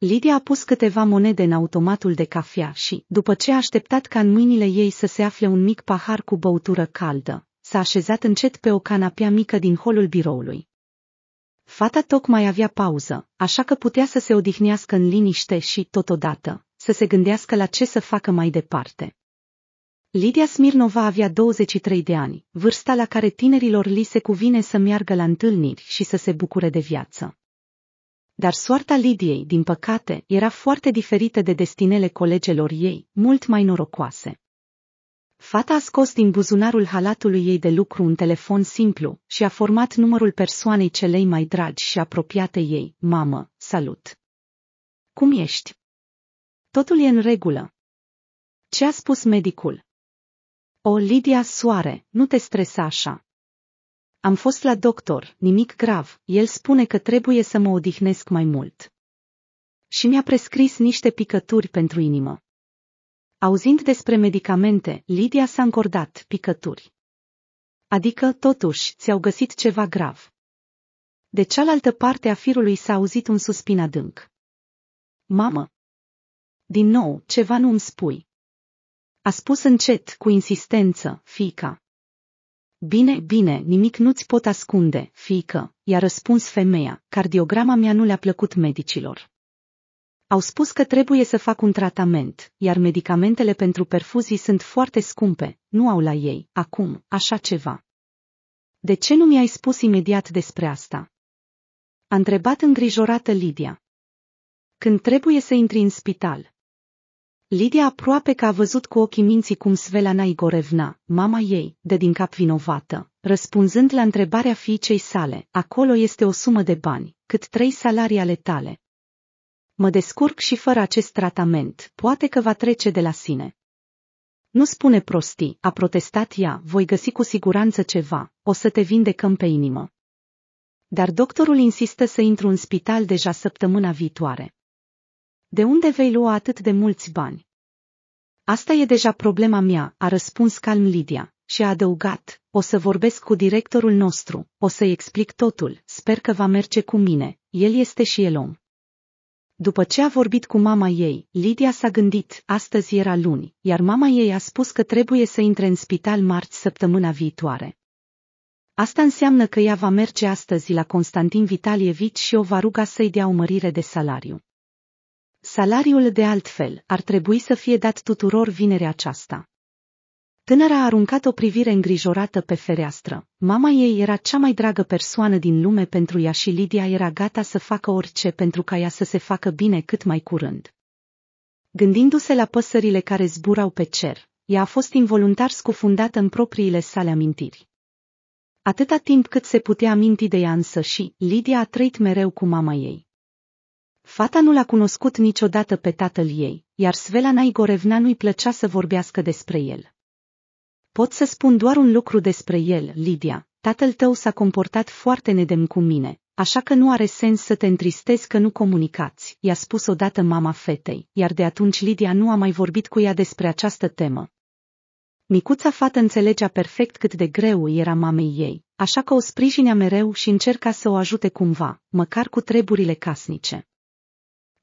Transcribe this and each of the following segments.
Lidia a pus câteva monede în automatul de cafea și, după ce a așteptat ca în mâinile ei să se afle un mic pahar cu băutură caldă, s-a așezat încet pe o canapea mică din holul biroului. Fata tocmai avea pauză, așa că putea să se odihnească în liniște și, totodată, să se gândească la ce să facă mai departe. Lidia Smirnova avea 23 de ani, vârsta la care tinerilor li se cuvine să meargă la întâlniri și să se bucure de viață. Dar soarta Lidiei, din păcate, era foarte diferită de destinele colegelor ei, mult mai norocoase. Fata a scos din buzunarul halatului ei de lucru un telefon simplu și a format numărul persoanei celei mai dragi și apropiate ei, mamă, salut. Cum ești? Totul e în regulă. Ce a spus medicul? O, Lidia Soare, nu te stresa așa. Am fost la doctor, nimic grav, el spune că trebuie să mă odihnesc mai mult. Și mi-a prescris niște picături pentru inimă. Auzind despre medicamente, Lidia s-a încordat, picături. Adică, totuși, ți-au găsit ceva grav. De cealaltă parte a firului s-a auzit un suspin adânc. Mamă! Din nou, ceva nu îmi spui. A spus încet, cu insistență, fica. Bine, bine, nimic nu-ți pot ascunde, fiică, i-a răspuns femeia, cardiograma mea nu le-a plăcut medicilor. Au spus că trebuie să fac un tratament, iar medicamentele pentru perfuzii sunt foarte scumpe, nu au la ei, acum, așa ceva. De ce nu mi-ai spus imediat despre asta? A întrebat îngrijorată Lidia. Când trebuie să intri în spital, Lidia aproape că a văzut cu ochii minții cum Svelana Igorevna, mama ei, de din cap vinovată, răspunzând la întrebarea fiicei sale, acolo este o sumă de bani, cât trei salarii ale tale. Mă descurc și fără acest tratament, poate că va trece de la sine. Nu spune prostii, a protestat ea, voi găsi cu siguranță ceva, o să te vindecăm pe inimă. Dar doctorul insistă să intru în spital deja săptămâna viitoare. De unde vei lua atât de mulți bani? Asta e deja problema mea, a răspuns calm Lidia și a adăugat, o să vorbesc cu directorul nostru, o să-i explic totul, sper că va merge cu mine, el este și el om. După ce a vorbit cu mama ei, Lidia s-a gândit, astăzi era luni, iar mama ei a spus că trebuie să intre în spital marți săptămâna viitoare. Asta înseamnă că ea va merge astăzi la Constantin Vitalievici și o va ruga să-i dea o mărire de salariu. Salariul de altfel ar trebui să fie dat tuturor vinerea aceasta. Tânăra a aruncat o privire îngrijorată pe fereastră. Mama ei era cea mai dragă persoană din lume pentru ea și Lidia era gata să facă orice pentru ca ea să se facă bine cât mai curând. Gândindu-se la păsările care zburau pe cer, ea a fost involuntar scufundată în propriile sale amintiri. Atâta timp cât se putea aminti de ea însă și, Lidia a trăit mereu cu mama ei. Fata nu l-a cunoscut niciodată pe tatăl ei, iar Svelana Igorevna nu-i plăcea să vorbească despre el. Pot să spun doar un lucru despre el, Lidia. Tatăl tău s-a comportat foarte nedemn cu mine, așa că nu are sens să te întristezi că nu comunicați, i-a spus odată mama fetei, iar de atunci Lidia nu a mai vorbit cu ea despre această temă. Micuța fată înțelegea perfect cât de greu era mamei ei, așa că o sprijinea mereu și încerca să o ajute cumva, măcar cu treburile casnice.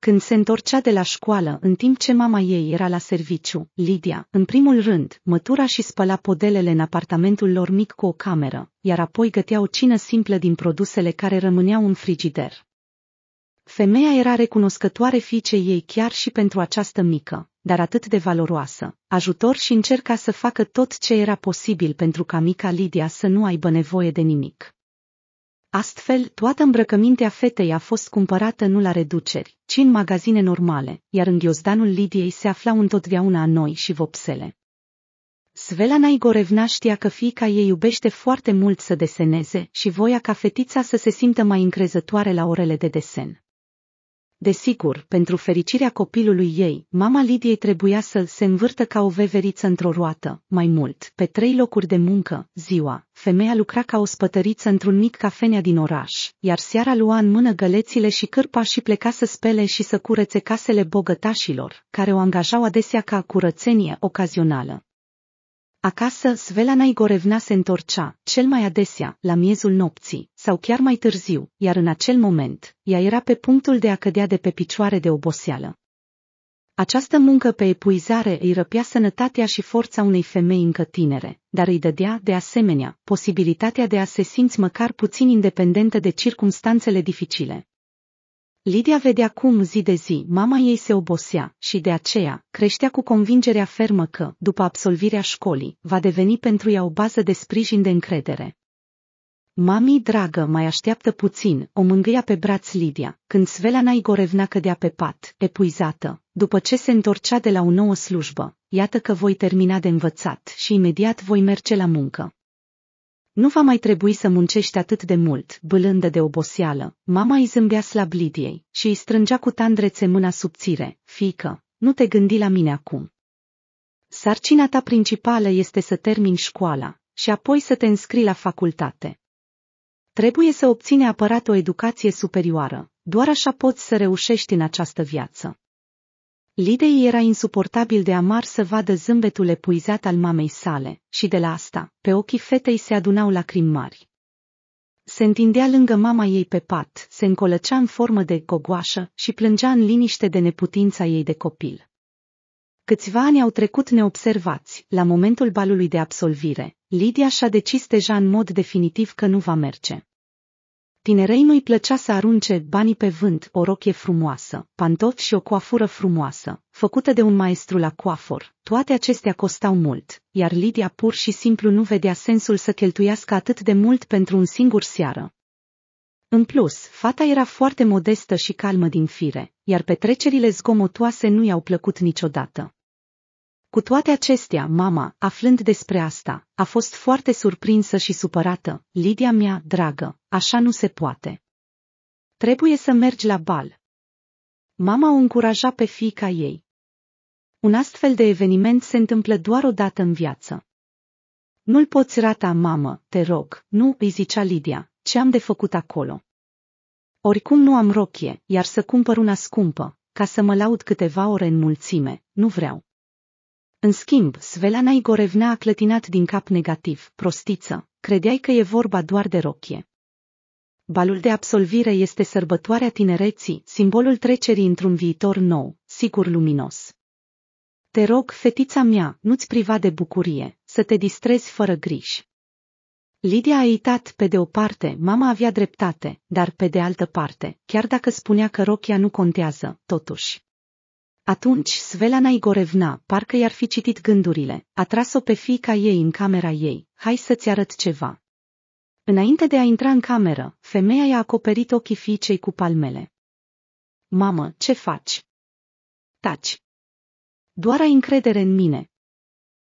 Când se întorcea de la școală, în timp ce mama ei era la serviciu, Lidia, în primul rând, mătura și spăla podelele în apartamentul lor mic cu o cameră, iar apoi gătea o cină simplă din produsele care rămâneau în frigider. Femeia era recunoscătoare fiicei ei chiar și pentru această mică, dar atât de valoroasă, ajutor și încerca să facă tot ce era posibil pentru ca mica Lidia să nu aibă nevoie de nimic. Astfel, toată îmbrăcămintea fetei a fost cumpărată nu la reduceri, ci în magazine normale, iar în ghiozdanul Lidiei se aflau întotdeauna noi și vopsele. Svelana Naigorevna știa că fiica ei iubește foarte mult să deseneze și voia ca fetița să se simtă mai încrezătoare la orele de desen. Desigur, pentru fericirea copilului ei, mama Lidiei trebuia să se învârtă ca o veveriță într-o roată, mai mult, pe trei locuri de muncă, ziua. Femeia lucra ca o spătăriță într-un mic cafenea din oraș, iar seara lua în mână gălețile și cârpa și pleca să spele și să curețe casele bogătașilor, care o angajau adesea ca curățenie ocazională. Acasă, Svelana Igorevna se întorcea, cel mai adesea, la miezul nopții, sau chiar mai târziu, iar în acel moment, ea era pe punctul de a cădea de pe picioare de oboseală. Această muncă pe epuizare îi răpea sănătatea și forța unei femei încă tinere, dar îi dădea, de asemenea, posibilitatea de a se simți măcar puțin independentă de circumstanțele dificile, Lidia vedea cum zi de zi mama ei se obosea și de aceea creștea cu convingerea fermă că, după absolvirea școlii, va deveni pentru ea o bază de sprijin de încredere. Mami dragă, mai așteaptă puțin, o mângâia pe braț Lidia, când Svelana Igorevna cădea pe pat, epuizată, după ce se întorcea de la o nouă slujbă. Iată că voi termina de învățat și imediat voi merge la muncă. Nu va mai trebui să muncești atât de mult, bâlândă de oboseală. Mama îi zâmbea slab Lidiei și îi strângea cu tandrețe mâna subțire. Fică, nu te gândi la mine acum. Sarcina ta principală este să termini școala și apoi să te înscrii la facultate. Trebuie să obții apărat o educație superioară, doar așa poți să reușești în această viață. Lidei era insuportabil de amar să vadă zâmbetul epuizat al mamei sale, și de la asta, pe ochii fetei se adunau lacrimi mari. Se întindea lângă mama ei pe pat, se încolăcea în formă de gogoașă și plângea în liniște de neputința ei de copil. Câțiva ani au trecut neobservați, la momentul balului de absolvire, Lidia și-a decis deja în mod definitiv că nu va merge. Tinerei nu-i plăcea să arunce banii pe vânt, o rochie frumoasă, pantofi și o coafură frumoasă, făcută de un maestru la coafor. Toate acestea costau mult, iar Lidia pur și simplu nu vedea sensul să cheltuiască atât de mult pentru un singur seară. În plus, fata era foarte modestă și calmă din fire, iar petrecerile zgomotoase nu i-au plăcut niciodată. Cu toate acestea, mama, aflând despre asta, a fost foarte surprinsă și supărată. Lidia mea, dragă, Așa nu se poate. Trebuie să mergi la bal. Mama o încuraja pe fiica ei. Un astfel de eveniment se întâmplă doar o dată în viață. Nu-l poți rata, mamă, te rog, nu, îi zicea Lidia, ce am de făcut acolo? Oricum nu am rochie, iar să cumpăr una scumpă, ca să mă laud câteva ore în mulțime, nu vreau. În schimb, Svelana Igorevna a clătinat din cap negativ, prostiță, credeai că e vorba doar de rochie. Balul de absolvire este sărbătoarea tinereții, simbolul trecerii într-un viitor nou, sigur luminos. Te rog, fetița mea, nu-ți priva de bucurie, să te distrezi fără griji. Lidia a uitat, pe de o parte, mama avea dreptate, dar pe de altă parte, chiar dacă spunea că rochia nu contează, totuși. Atunci Svelana Igorevna, parcă i-ar fi citit gândurile, a tras-o pe fica ei în camera ei, hai să-ți arăt ceva. Înainte de a intra în cameră, femeia i-a acoperit ochii fiicei cu palmele. Mamă, ce faci? Taci! Doar ai încredere în mine.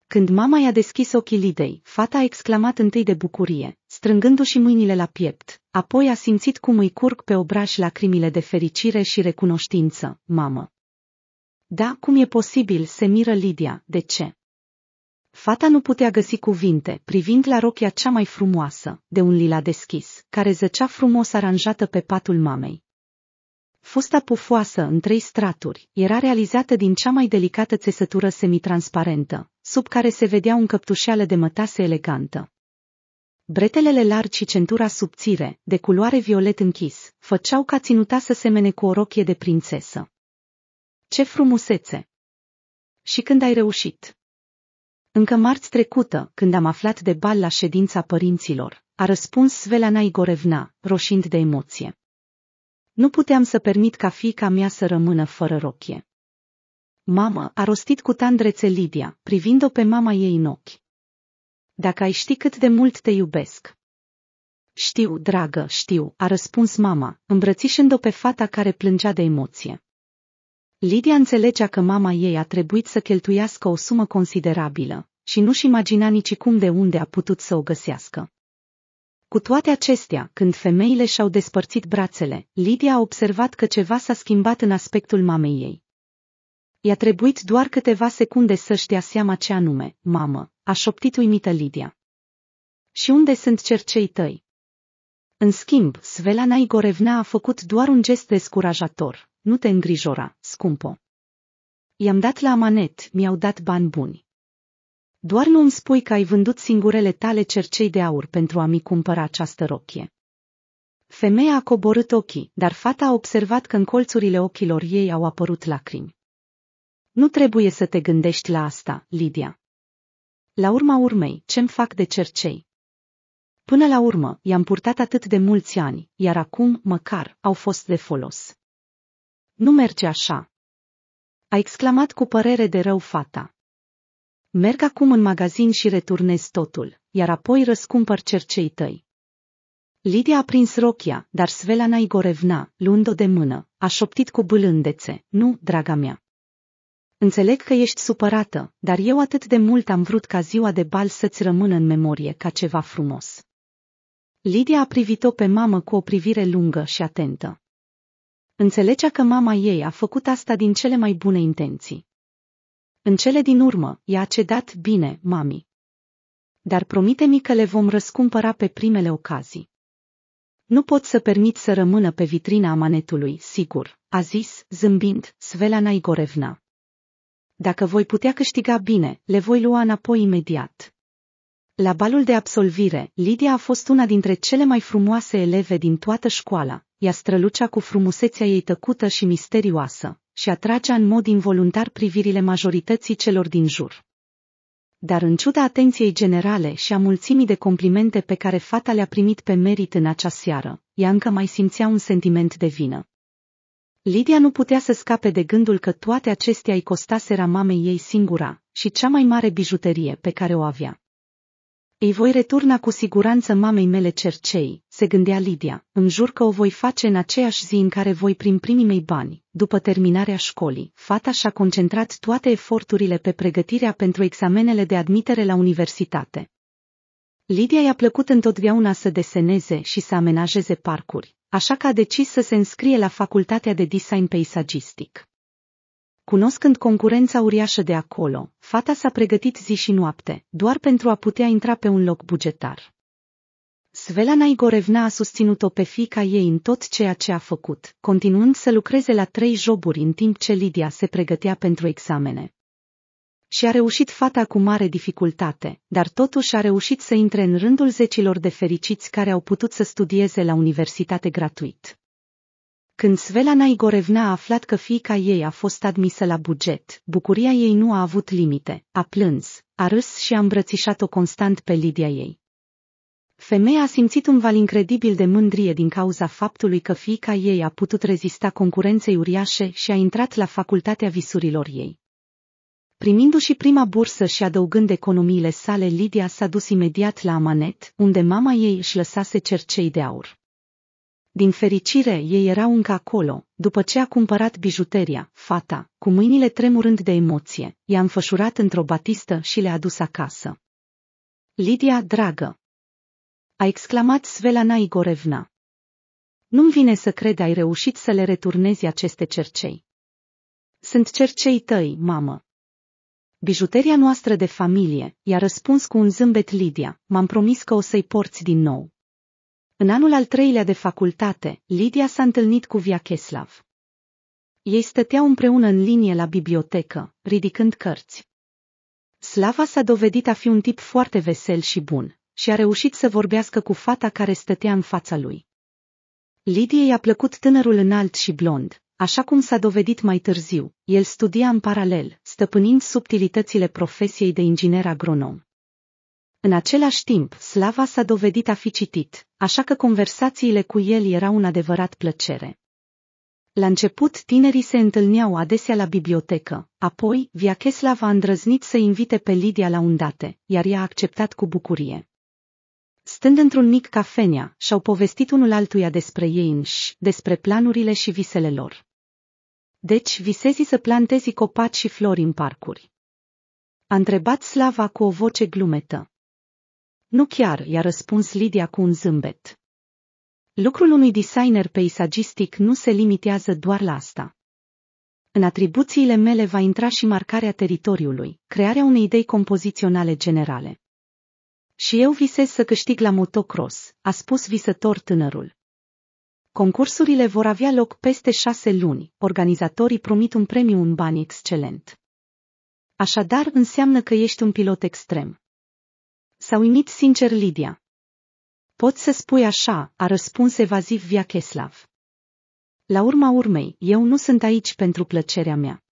Când mama i-a deschis ochii Lidei, fata a exclamat întâi de bucurie, strângându-și mâinile la piept, apoi a simțit cum îi curg pe obraj lacrimile de fericire și recunoștință, mamă. Da, cum e posibil, se miră Lidia, de ce? Fata nu putea găsi cuvinte, privind la rochia cea mai frumoasă, de un lila deschis, care zăcea frumos aranjată pe patul mamei. Fusta pufoasă în trei straturi era realizată din cea mai delicată țesătură semitransparentă, sub care se vedea un căptușeală de mătase elegantă. Bretelele largi și centura subțire, de culoare violet închis, făceau ca ținuta să semene cu o rochie de prințesă. Ce frumusețe! Și când ai reușit? Încă marți trecută, când am aflat de bal la ședința părinților, a răspuns Svelana Igorevna, roșind de emoție. Nu puteam să permit ca fiica mea să rămână fără rochie. Mamă, a rostit cu tandrețe Lidia, privind-o pe mama ei în ochi. Dacă ai ști cât de mult te iubesc. Știu, dragă, știu, a răspuns mama, îmbrățișând-o pe fata care plângea de emoție. Lidia înțelegea că mama ei a trebuit să cheltuiască o sumă considerabilă și nu-și imagina cum de unde a putut să o găsească. Cu toate acestea, când femeile și-au despărțit brațele, Lidia a observat că ceva s-a schimbat în aspectul mamei ei. I-a trebuit doar câteva secunde să-și dea seama ce anume, mamă, a șoptit uimită Lidia. Și unde sunt cercei tăi? În schimb, Svelana Igorevna a făcut doar un gest descurajator, nu te îngrijora, scumpo. I-am dat la manet, mi-au dat bani buni. Doar nu îmi spui că ai vândut singurele tale cercei de aur pentru a mi cumpăra această rochie. Femeia a coborât ochii, dar fata a observat că în colțurile ochilor ei au apărut lacrimi. Nu trebuie să te gândești la asta, Lidia. La urma urmei, ce-mi fac de cercei? Până la urmă, i-am purtat atât de mulți ani, iar acum, măcar, au fost de folos. Nu merge așa!" A exclamat cu părere de rău fata. Merg acum în magazin și returnez totul, iar apoi răscumpăr cercei tăi. Lidia a prins rochia, dar Svelana Igorevna, luând-o de mână, a șoptit cu bâlândețe, nu, draga mea. Înțeleg că ești supărată, dar eu atât de mult am vrut ca ziua de bal să-ți rămână în memorie ca ceva frumos. Lidia a privit-o pe mamă cu o privire lungă și atentă. Înțelegea că mama ei a făcut asta din cele mai bune intenții. În cele din urmă, i-a cedat bine, mami. Dar promite-mi că le vom răscumpăra pe primele ocazii. Nu pot să permit să rămână pe vitrina amanetului, sigur, a zis, zâmbind, Svelana Igorevna. Dacă voi putea câștiga bine, le voi lua înapoi imediat. La balul de absolvire, Lidia a fost una dintre cele mai frumoase eleve din toată școala, ea strălucea cu frumusețea ei tăcută și misterioasă și atragea în mod involuntar privirile majorității celor din jur. Dar în ciuda atenției generale și a mulțimii de complimente pe care fata le-a primit pe merit în acea seară, ea încă mai simțea un sentiment de vină. Lidia nu putea să scape de gândul că toate acestea îi costaseră mamei ei singura și cea mai mare bijuterie pe care o avea. Ei voi returna cu siguranță mamei mele cercei, se gândea Lidia, În jur că o voi face în aceeași zi în care voi prim primii mei bani. După terminarea școlii, fata și-a concentrat toate eforturile pe pregătirea pentru examenele de admitere la universitate. Lidia i-a plăcut întotdeauna să deseneze și să amenajeze parcuri, așa că a decis să se înscrie la facultatea de design peisagistic cunoscând concurența uriașă de acolo, fata s-a pregătit zi și noapte, doar pentru a putea intra pe un loc bugetar. Svelana Igorevna a susținut-o pe fica ei în tot ceea ce a făcut, continuând să lucreze la trei joburi în timp ce Lidia se pregătea pentru examene. Și a reușit fata cu mare dificultate, dar totuși a reușit să intre în rândul zecilor de fericiți care au putut să studieze la universitate gratuit. Când Svelana Igorevna a aflat că fiica ei a fost admisă la buget, bucuria ei nu a avut limite, a plâns, a râs și a îmbrățișat-o constant pe Lidia ei. Femeia a simțit un val incredibil de mândrie din cauza faptului că fiica ei a putut rezista concurenței uriașe și a intrat la facultatea visurilor ei. Primindu-și prima bursă și adăugând economiile sale, Lidia s-a dus imediat la Amanet, unde mama ei își lăsase cercei de aur. Din fericire, ei erau încă acolo, după ce a cumpărat bijuteria, fata, cu mâinile tremurând de emoție, i-a înfășurat într-o batistă și le-a dus acasă. Lidia, dragă! A exclamat Svelana Igorevna. Nu-mi vine să cred ai reușit să le returnezi aceste cercei. Sunt cercei tăi, mamă. Bijuteria noastră de familie, i-a răspuns cu un zâmbet Lidia, m-am promis că o să-i porți din nou. În anul al treilea de facultate, Lidia s-a întâlnit cu Viacheslav. Ei stăteau împreună în linie la bibliotecă, ridicând cărți. Slava s-a dovedit a fi un tip foarte vesel și bun și a reușit să vorbească cu fata care stătea în fața lui. Lidie i-a plăcut tânărul înalt și blond, așa cum s-a dovedit mai târziu, el studia în paralel, stăpânind subtilitățile profesiei de inginer agronom. În același timp, Slava s-a dovedit a fi citit, așa că conversațiile cu el erau un adevărat plăcere. La început, tinerii se întâlneau adesea la bibliotecă, apoi, Viacheslav a îndrăznit să invite pe Lidia la undate, iar ea a acceptat cu bucurie. Stând într-un mic cafenea, și-au povestit unul altuia despre ei înși, despre planurile și visele lor. Deci visezi să plantezi copaci și flori în parcuri. A întrebat Slava cu o voce glumetă. Nu chiar, i-a răspuns Lidia cu un zâmbet. Lucrul unui designer peisagistic nu se limitează doar la asta. În atribuțiile mele va intra și marcarea teritoriului, crearea unei idei compoziționale generale. Și eu visez să câștig la motocross, a spus visător tânărul. Concursurile vor avea loc peste șase luni, organizatorii promit un premiu în bani excelent. Așadar înseamnă că ești un pilot extrem. S-a uimit sincer Lidia. Pot să spui așa, a răspuns evaziv Viacheslav. La urma urmei, eu nu sunt aici pentru plăcerea mea.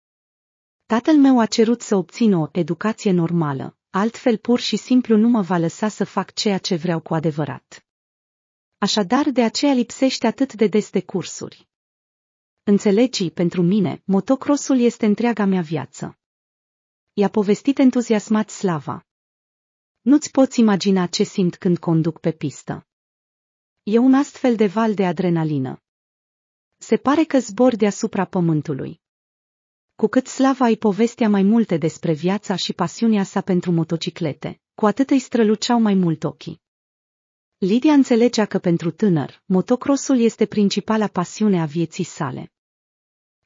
Tatăl meu a cerut să obțin o educație normală, altfel pur și simplu nu mă va lăsa să fac ceea ce vreau cu adevărat. Așadar de aceea lipsește atât de des de cursuri. Înțelegi, pentru mine, motocrossul este întreaga mea viață. I-a povestit entuziasmat Slava. Nu-ți poți imagina ce simt când conduc pe pistă. E un astfel de val de adrenalină. Se pare că zbor deasupra pământului. Cu cât slava ai povestea mai multe despre viața și pasiunea sa pentru motociclete, cu atât îi străluceau mai mult ochii. Lidia înțelegea că pentru tânăr, motocrossul este principala pasiune a vieții sale.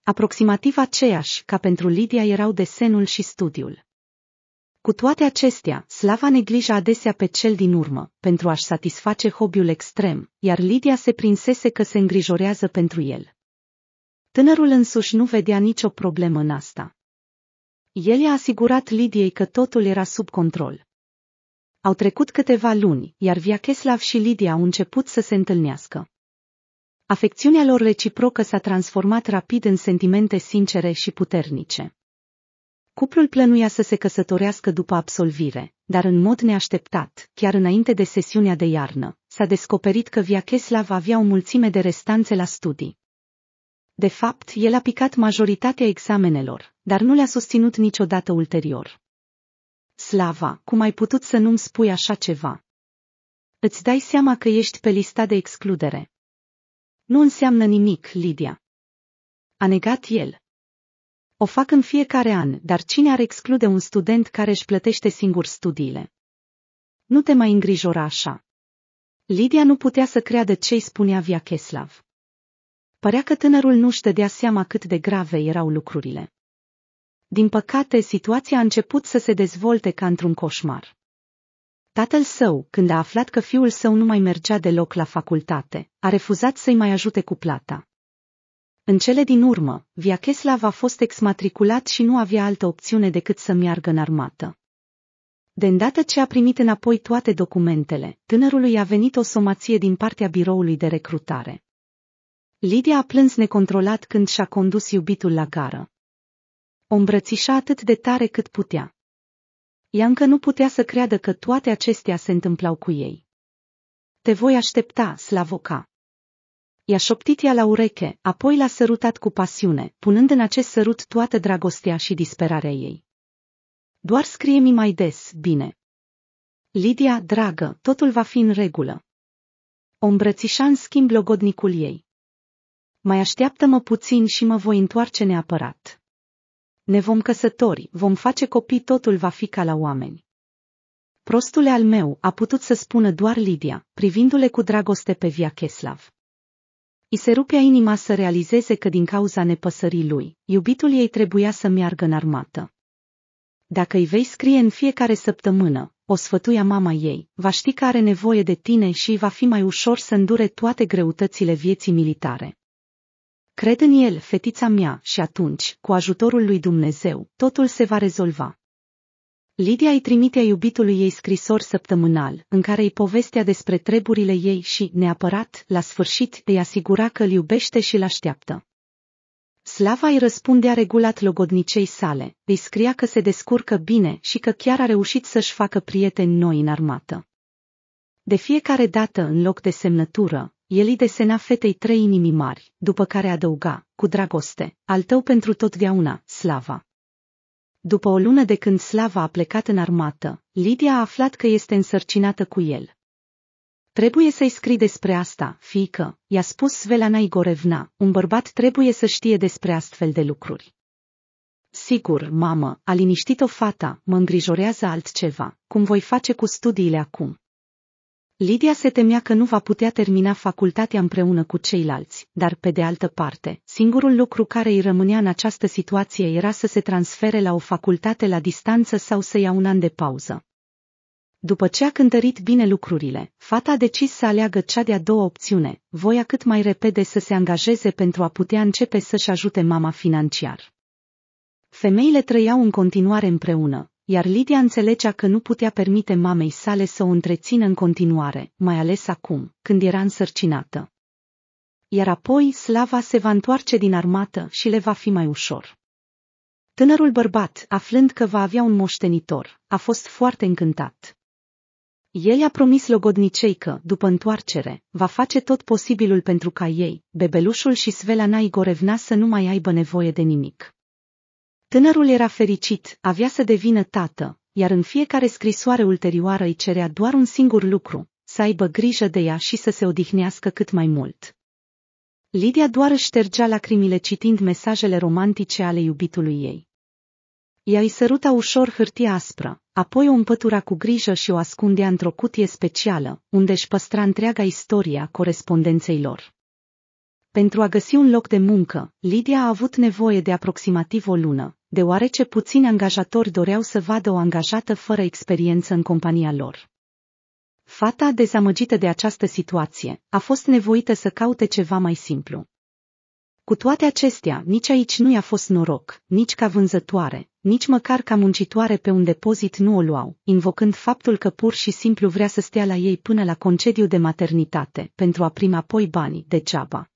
Aproximativ aceeași ca pentru Lidia erau desenul și studiul. Cu toate acestea, Slava neglija adesea pe cel din urmă, pentru a-și satisface hobiul extrem, iar Lidia se prinsese că se îngrijorează pentru el. Tânărul însuși nu vedea nicio problemă în asta. El i-a asigurat Lidiei că totul era sub control. Au trecut câteva luni, iar Viacheslav și Lidia au început să se întâlnească. Afecțiunea lor reciprocă s-a transformat rapid în sentimente sincere și puternice. Cuplul plănuia să se căsătorească după absolvire, dar în mod neașteptat, chiar înainte de sesiunea de iarnă, s-a descoperit că Viacheslav avea o mulțime de restanțe la studii. De fapt, el a picat majoritatea examenelor, dar nu le-a susținut niciodată ulterior. Slava, cum ai putut să nu-mi spui așa ceva? Îți dai seama că ești pe lista de excludere. Nu înseamnă nimic, Lidia. A negat el, o fac în fiecare an, dar cine ar exclude un student care își plătește singur studiile? Nu te mai îngrijora așa. Lidia nu putea să creadă ce îi spunea Viacheslav. Părea că tânărul nu-și dădea seama cât de grave erau lucrurile. Din păcate, situația a început să se dezvolte ca într-un coșmar. Tatăl său, când a aflat că fiul său nu mai mergea deloc la facultate, a refuzat să-i mai ajute cu plata. În cele din urmă, Viacheslav a fost exmatriculat și nu avea altă opțiune decât să meargă în armată. De îndată ce a primit înapoi toate documentele, tânărului a venit o somație din partea biroului de recrutare. Lidia a plâns necontrolat când și-a condus iubitul la gară. O îmbrățișa atât de tare cât putea. Ea încă nu putea să creadă că toate acestea se întâmplau cu ei. Te voi aștepta, Slavoca. I-a șoptit ea la ureche, apoi l-a sărutat cu pasiune, punând în acest sărut toată dragostea și disperarea ei. Doar scrie-mi mai des, bine. Lidia, dragă, totul va fi în regulă. O îmbrățișa în schimb logodnicul ei. Mai așteaptă-mă puțin și mă voi întoarce neapărat. Ne vom căsători, vom face copii, totul va fi ca la oameni. Prostule al meu a putut să spună doar Lidia, privindu-le cu dragoste pe via Cheslav. I se rupea inima să realizeze că din cauza nepăsării lui, iubitul ei trebuia să meargă în armată. Dacă îi vei scrie în fiecare săptămână, o sfătuia mama ei, va ști că are nevoie de tine și va fi mai ușor să îndure toate greutățile vieții militare. Cred în el, fetița mea, și atunci, cu ajutorul lui Dumnezeu, totul se va rezolva. Lidia îi a iubitului ei scrisor săptămânal, în care îi povestea despre treburile ei și, neapărat, la sfârșit, îi asigura că îl iubește și îl așteaptă. Slava îi răspundea regulat logodnicei sale, îi scria că se descurcă bine și că chiar a reușit să-și facă prieteni noi în armată. De fiecare dată, în loc de semnătură, el îi desena fetei trei inimi mari, după care adăuga, cu dragoste, al tău pentru totdeauna, Slava. După o lună de când Slava a plecat în armată, Lidia a aflat că este însărcinată cu el. Trebuie să-i scrii despre asta, fiică, i-a spus Svelana Igorevna, un bărbat trebuie să știe despre astfel de lucruri. Sigur, mamă, a liniștit-o fata, mă îngrijorează altceva, cum voi face cu studiile acum. Lidia se temea că nu va putea termina facultatea împreună cu ceilalți, dar pe de altă parte, singurul lucru care îi rămânea în această situație era să se transfere la o facultate la distanță sau să ia un an de pauză. După ce a cântărit bine lucrurile, fata a decis să aleagă cea de-a doua opțiune, voia cât mai repede să se angajeze pentru a putea începe să-și ajute mama financiar. Femeile trăiau în continuare împreună, iar Lydia înțelegea că nu putea permite mamei sale să o întrețină în continuare, mai ales acum, când era însărcinată. Iar apoi slava se va întoarce din armată și le va fi mai ușor. Tânărul bărbat, aflând că va avea un moștenitor, a fost foarte încântat. El a promis logodnicei că, după întoarcere, va face tot posibilul pentru ca ei, bebelușul și Svelana Igorevna să nu mai aibă nevoie de nimic. Tânărul era fericit, avea să devină tată, iar în fiecare scrisoare ulterioară îi cerea doar un singur lucru, să aibă grijă de ea și să se odihnească cât mai mult. Lidia doar își ștergea lacrimile citind mesajele romantice ale iubitului ei. Ea îi săruta ușor hârtia aspră, apoi o împătura cu grijă și o ascundea într-o cutie specială, unde își păstra întreaga istoria corespondenței lor. Pentru a găsi un loc de muncă, Lidia a avut nevoie de aproximativ o lună, deoarece puțini angajatori doreau să vadă o angajată fără experiență în compania lor. Fata, dezamăgită de această situație, a fost nevoită să caute ceva mai simplu. Cu toate acestea, nici aici nu i-a fost noroc, nici ca vânzătoare, nici măcar ca muncitoare pe un depozit nu o luau, invocând faptul că pur și simplu vrea să stea la ei până la concediu de maternitate, pentru a primi apoi banii, degeaba.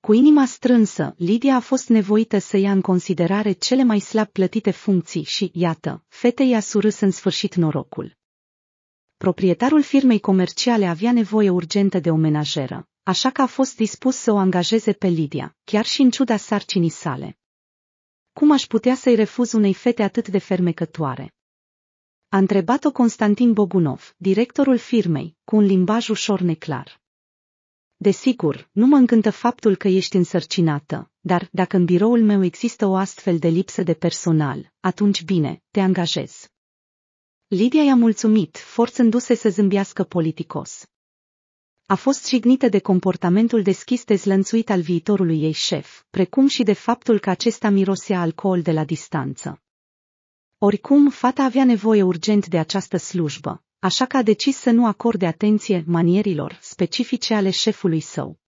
Cu inima strânsă, Lidia a fost nevoită să ia în considerare cele mai slab plătite funcții și, iată, fetei a surâs în sfârșit norocul. Proprietarul firmei comerciale avea nevoie urgentă de o menajeră, așa că a fost dispus să o angajeze pe Lidia, chiar și în ciuda sarcinii sale. Cum aș putea să-i refuz unei fete atât de fermecătoare? A întrebat-o Constantin Bogunov, directorul firmei, cu un limbaj ușor neclar. Desigur, nu mă încântă faptul că ești însărcinată, dar dacă în biroul meu există o astfel de lipsă de personal, atunci bine, te angajez. Lidia i-a mulțumit, forțându-se să zâmbească politicos. A fost jignită de comportamentul deschis dezlănțuit al viitorului ei șef, precum și de faptul că acesta mirosea alcool de la distanță. Oricum, fata avea nevoie urgent de această slujbă, așa că a decis să nu acorde atenție manierilor specifice ale șefului său.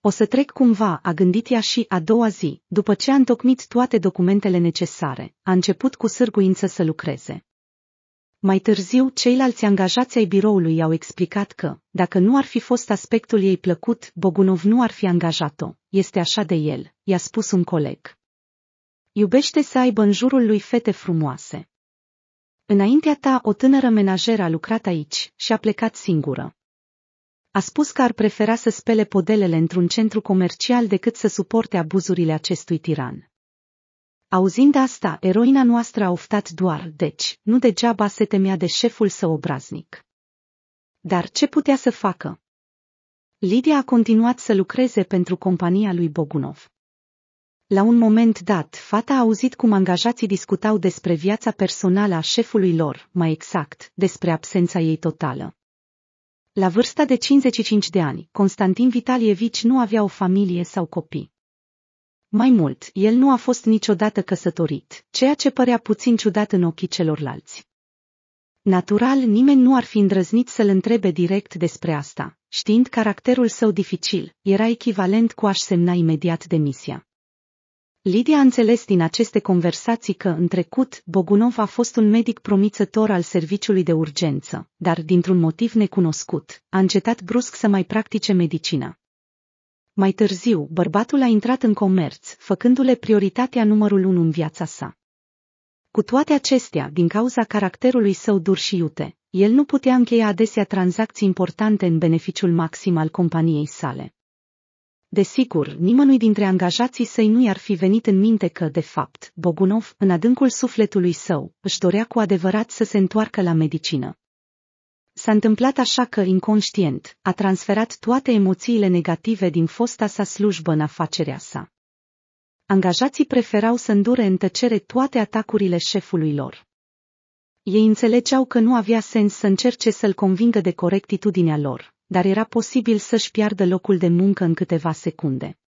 O să trec cumva, a gândit ea și a doua zi, după ce a întocmit toate documentele necesare, a început cu sârguință să lucreze. Mai târziu, ceilalți angajați ai biroului i-au explicat că, dacă nu ar fi fost aspectul ei plăcut, Bogunov nu ar fi angajat-o. Este așa de el, i-a spus un coleg. Iubește să aibă în jurul lui fete frumoase. Înaintea ta o tânără menajeră a lucrat aici și a plecat singură. A spus că ar prefera să spele podelele într-un centru comercial decât să suporte abuzurile acestui tiran. Auzind asta, eroina noastră a oftat doar, deci, nu degeaba se temea de șeful său obraznic. Dar ce putea să facă? Lidia a continuat să lucreze pentru compania lui Bogunov. La un moment dat, fata a auzit cum angajații discutau despre viața personală a șefului lor, mai exact, despre absența ei totală. La vârsta de 55 de ani, Constantin Vitalievici nu avea o familie sau copii. Mai mult, el nu a fost niciodată căsătorit, ceea ce părea puțin ciudat în ochii celorlalți. Natural, nimeni nu ar fi îndrăznit să-l întrebe direct despre asta, știind caracterul său dificil, era echivalent cu a-și semna imediat demisia. Lidia a înțeles din aceste conversații că, în trecut, Bogunov a fost un medic promițător al serviciului de urgență, dar, dintr-un motiv necunoscut, a încetat brusc să mai practice medicina. Mai târziu, bărbatul a intrat în comerț, făcându-le prioritatea numărul unu în viața sa. Cu toate acestea, din cauza caracterului său dur și iute, el nu putea încheia adesea tranzacții importante în beneficiul maxim al companiei sale. Desigur, nimănui dintre angajații săi nu i-ar fi venit în minte că, de fapt, Bogunov, în adâncul sufletului său, își dorea cu adevărat să se întoarcă la medicină. S-a întâmplat așa că, inconștient, a transferat toate emoțiile negative din fosta sa slujbă în afacerea sa. Angajații preferau să îndure în tăcere toate atacurile șefului lor. Ei înțelegeau că nu avea sens să încerce să-l convingă de corectitudinea lor, dar era posibil să-și piardă locul de muncă în câteva secunde.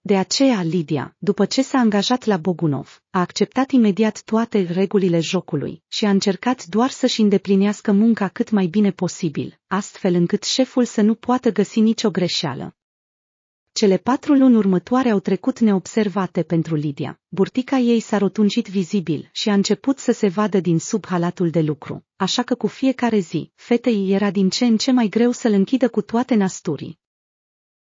De aceea Lidia, după ce s-a angajat la Bogunov, a acceptat imediat toate regulile jocului și a încercat doar să-și îndeplinească munca cât mai bine posibil, astfel încât șeful să nu poată găsi nicio greșeală. Cele patru luni următoare au trecut neobservate pentru Lidia. Burtica ei s-a rotunjit vizibil și a început să se vadă din sub halatul de lucru, așa că cu fiecare zi, fetei era din ce în ce mai greu să-l închidă cu toate nasturii.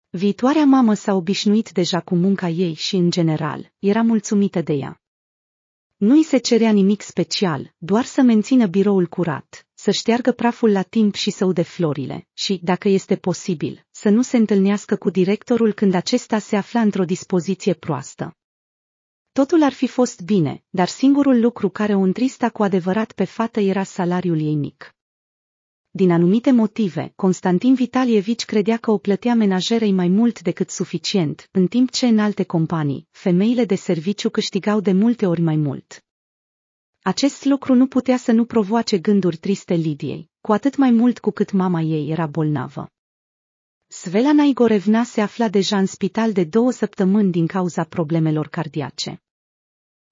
Viitoarea mamă s-a obișnuit deja cu munca ei și, în general, era mulțumită de ea. Nu-i se cerea nimic special, doar să mențină biroul curat, să șteargă praful la timp și să ude florile, și, dacă este posibil, să nu se întâlnească cu directorul când acesta se afla într-o dispoziție proastă. Totul ar fi fost bine, dar singurul lucru care o întrista cu adevărat pe fată era salariul ei mic. Din anumite motive, Constantin Vitalievici credea că o plătea menajerei mai mult decât suficient, în timp ce în alte companii, femeile de serviciu câștigau de multe ori mai mult. Acest lucru nu putea să nu provoace gânduri triste Lidiei, cu atât mai mult cu cât mama ei era bolnavă. Svelana Igorevna se afla deja în spital de două săptămâni din cauza problemelor cardiace.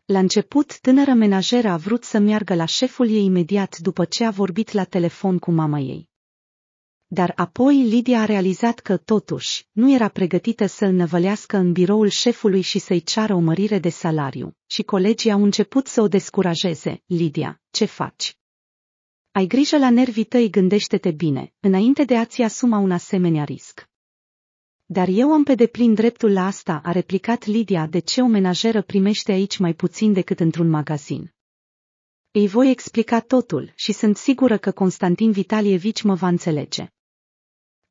La început, tânără menajeră a vrut să meargă la șeful ei imediat după ce a vorbit la telefon cu mama ei dar apoi Lidia a realizat că, totuși, nu era pregătită să năvălească în biroul șefului și să-i ceară o mărire de salariu, și colegii au început să o descurajeze. Lidia, ce faci? Ai grijă la nervii tăi, gândește-te bine, înainte de a-ți asuma un asemenea risc. Dar eu am pe deplin dreptul la asta, a replicat Lidia, de ce o menajeră primește aici mai puțin decât într-un magazin. Îi voi explica totul și sunt sigură că Constantin Vitalievici mă va înțelege.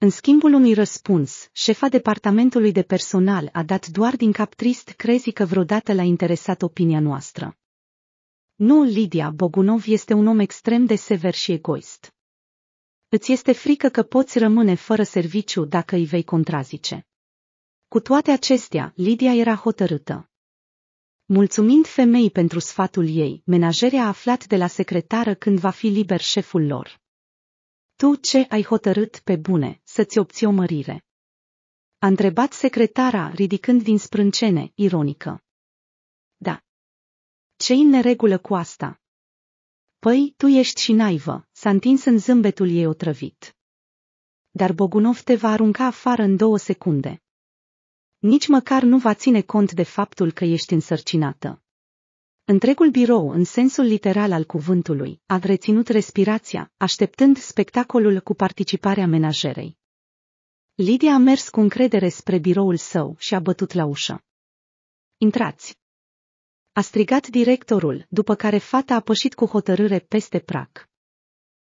În schimbul unui răspuns, șefa departamentului de personal a dat doar din cap trist crezi că vreodată l-a interesat opinia noastră. Nu, Lidia Bogunov este un om extrem de sever și egoist. Îți este frică că poți rămâne fără serviciu dacă îi vei contrazice. Cu toate acestea, Lidia era hotărâtă. Mulțumind femeii pentru sfatul ei, menajerea a aflat de la secretară când va fi liber șeful lor. Tu ce ai hotărât pe bune? să-ți obții o mărire. A întrebat secretara, ridicând din sprâncene, ironică. Da. ce în neregulă cu asta? Păi, tu ești și naivă, s-a întins în zâmbetul ei otrăvit. Dar Bogunov te va arunca afară în două secunde. Nici măcar nu va ține cont de faptul că ești însărcinată. Întregul birou, în sensul literal al cuvântului, a reținut respirația, așteptând spectacolul cu participarea menajerei. Lidia a mers cu încredere spre biroul său și a bătut la ușă. Intrați! A strigat directorul, după care fata a pășit cu hotărâre peste prag.